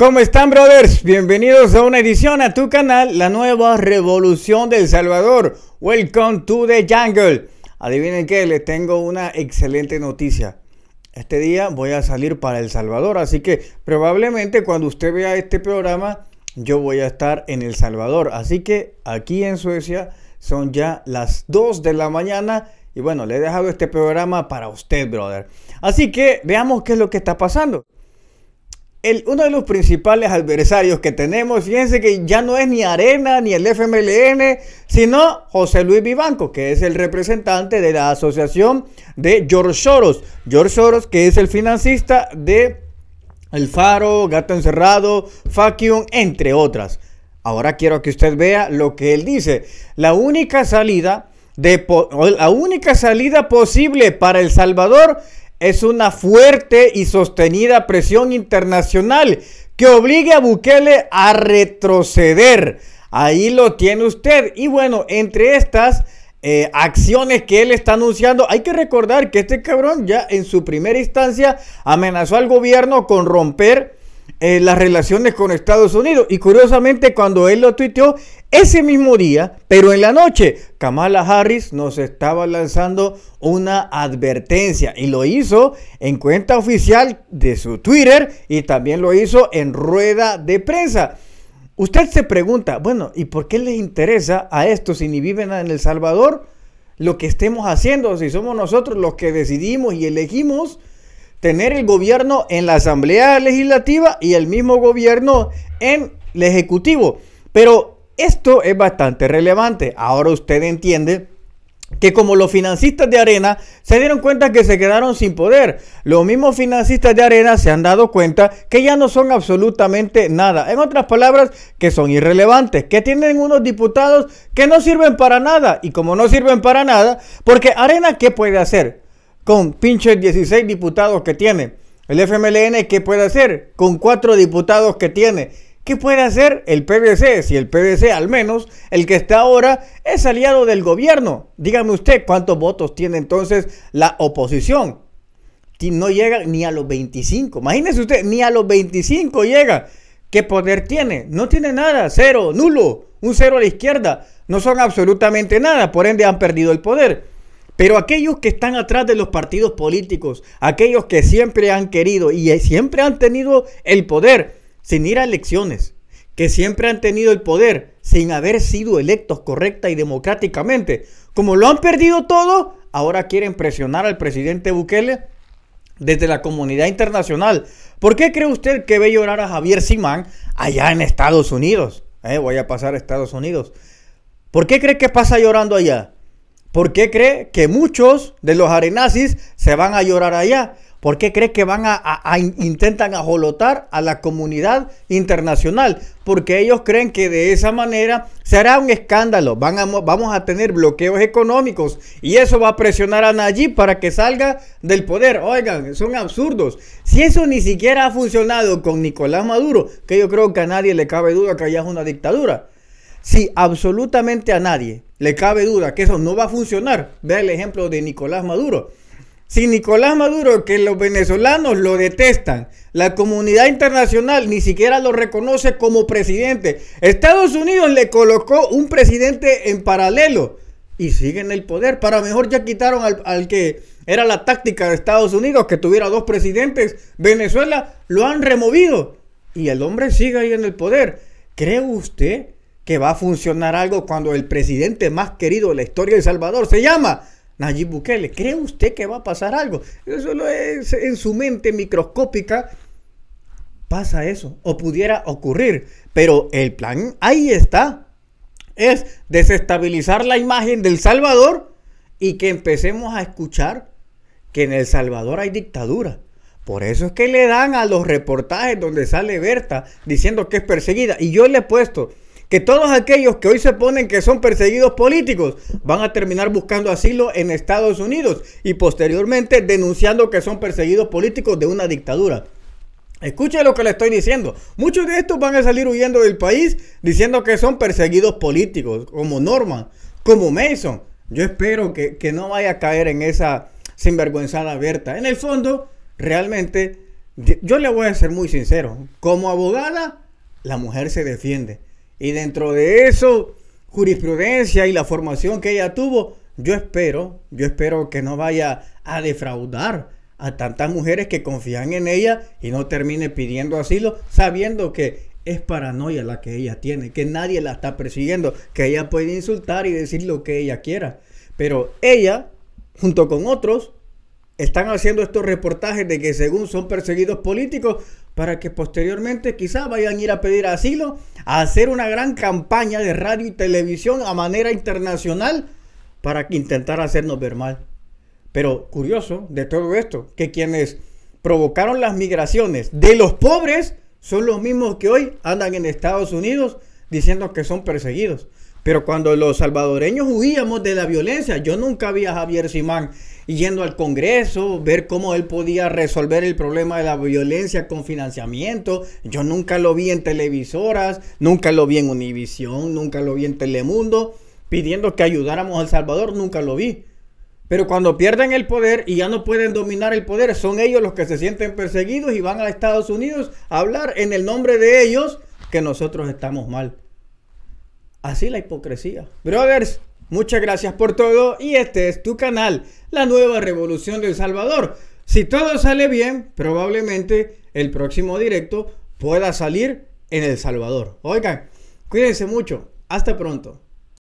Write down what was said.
¿Cómo están, brothers? Bienvenidos a una edición a tu canal, la nueva revolución del Salvador. Welcome to the jungle. Adivinen qué, les tengo una excelente noticia. Este día voy a salir para El Salvador, así que probablemente cuando usted vea este programa, yo voy a estar en El Salvador. Así que aquí en Suecia son ya las 2 de la mañana. Y bueno, le he dejado este programa para usted, brother. Así que veamos qué es lo que está pasando uno de los principales adversarios que tenemos, fíjense que ya no es ni Arena ni el FMLN, sino José Luis Vivanco, que es el representante de la asociación de George Soros. George Soros, que es el financista de El Faro, Gato Encerrado, Fakion, entre otras. Ahora quiero que usted vea lo que él dice. La única salida, de la única salida posible para El Salvador es una fuerte y sostenida presión internacional que obligue a Bukele a retroceder. Ahí lo tiene usted. Y bueno, entre estas eh, acciones que él está anunciando, hay que recordar que este cabrón ya en su primera instancia amenazó al gobierno con romper eh, las relaciones con Estados Unidos. Y curiosamente, cuando él lo tuiteó, ese mismo día, pero en la noche, Kamala Harris nos estaba lanzando una advertencia y lo hizo en cuenta oficial de su Twitter y también lo hizo en rueda de prensa. Usted se pregunta, bueno, ¿y por qué les interesa a estos si ni viven en El Salvador lo que estemos haciendo? Si somos nosotros los que decidimos y elegimos tener el gobierno en la Asamblea Legislativa y el mismo gobierno en el Ejecutivo. Pero esto es bastante relevante. Ahora usted entiende que como los financistas de arena se dieron cuenta que se quedaron sin poder, los mismos financistas de arena se han dado cuenta que ya no son absolutamente nada. En otras palabras, que son irrelevantes, que tienen unos diputados que no sirven para nada. Y como no sirven para nada, porque arena, ¿qué puede hacer? con pinches 16 diputados que tiene. El FMLN, ¿qué puede hacer? Con cuatro diputados que tiene. ¿Qué puede hacer el PBC? Si el PBC, al menos, el que está ahora, es aliado del gobierno. Dígame usted cuántos votos tiene entonces la oposición. No llega ni a los 25. Imagínese usted, ni a los 25 llega. ¿Qué poder tiene? No tiene nada. Cero, nulo. Un cero a la izquierda. No son absolutamente nada. Por ende, han perdido el poder. Pero aquellos que están atrás de los partidos políticos, aquellos que siempre han querido y eh, siempre han tenido el poder sin ir a elecciones, que siempre han tenido el poder sin haber sido electos correcta y democráticamente, como lo han perdido todo, ahora quieren presionar al presidente Bukele desde la comunidad internacional. ¿Por qué cree usted que ve llorar a Javier Simán allá en Estados Unidos? Eh, voy a pasar a Estados Unidos. ¿Por qué cree que pasa llorando allá? ¿Por qué cree que muchos de los arenazis se van a llorar allá? ¿Por qué cree que van a, intentan ajolotar a la comunidad internacional? Porque ellos creen que de esa manera será un escándalo. vamos a tener bloqueos económicos y eso va a presionar a Nayib para que salga del poder. Oigan, son absurdos. Si eso ni siquiera ha funcionado con Nicolás Maduro, que yo creo que a nadie le cabe duda que allá es una dictadura. Si absolutamente a nadie le cabe duda que eso no va a funcionar, vea el ejemplo de Nicolás Maduro. Si Nicolás Maduro, que los venezolanos lo detestan, la comunidad internacional ni siquiera lo reconoce como presidente, Estados Unidos le colocó un presidente en paralelo y sigue en el poder. Para mejor ya quitaron al, al que era la táctica de Estados Unidos, que tuviera dos presidentes. Venezuela lo han removido y el hombre sigue ahí en el poder. ¿Cree usted que va a funcionar algo cuando el presidente más querido de la historia de Salvador se llama Nayib Bukele. ¿Cree usted que va a pasar algo? Eso es, en su mente microscópica pasa eso o pudiera ocurrir, pero el plan ahí está. Es desestabilizar la imagen del Salvador y que empecemos a escuchar que en El Salvador hay dictadura. Por eso es que le dan a los reportajes donde sale Berta diciendo que es perseguida. Y yo le he puesto, que todos aquellos que hoy se ponen que son perseguidos políticos van a terminar buscando asilo en Estados Unidos y posteriormente denunciando que son perseguidos políticos de una dictadura. Escuche lo que le estoy diciendo. Muchos de estos van a salir huyendo del país diciendo que son perseguidos políticos, como Norman, como Mason. Yo espero que, que no vaya a caer en esa sinvergüenzada abierta. En el fondo, realmente, yo le voy a ser muy sincero. Como abogada, la mujer se defiende. Y dentro de eso, jurisprudencia y la formación que ella tuvo, yo espero, yo espero que no vaya a defraudar a tantas mujeres que confían en ella y no termine pidiendo asilo sabiendo que es paranoia la que ella tiene, que nadie la está persiguiendo, que ella puede insultar y decir lo que ella quiera. Pero ella, junto con otros, están haciendo estos reportajes de que según son perseguidos políticos para que posteriormente quizás vayan a ir a pedir asilo, a hacer una gran campaña de radio y televisión a manera internacional para intentar hacernos ver mal. Pero curioso de todo esto, que quienes provocaron las migraciones de los pobres son los mismos que hoy andan en Estados Unidos diciendo que son perseguidos. Pero cuando los salvadoreños huíamos de la violencia, yo nunca vi a Javier Simán yendo al Congreso, ver cómo él podía resolver el problema de la violencia con financiamiento. Yo nunca lo vi en televisoras, nunca lo vi en Univisión, nunca lo vi en Telemundo, pidiendo que ayudáramos a Salvador, nunca lo vi. Pero cuando pierden el poder y ya no pueden dominar el poder, son ellos los que se sienten perseguidos y van a Estados Unidos a hablar en el nombre de ellos que nosotros estamos mal. Así la hipocresía. Brothers, Muchas gracias por todo y este es tu canal, la nueva revolución de El Salvador. Si todo sale bien, probablemente el próximo directo pueda salir en El Salvador. Oigan, cuídense mucho. Hasta pronto.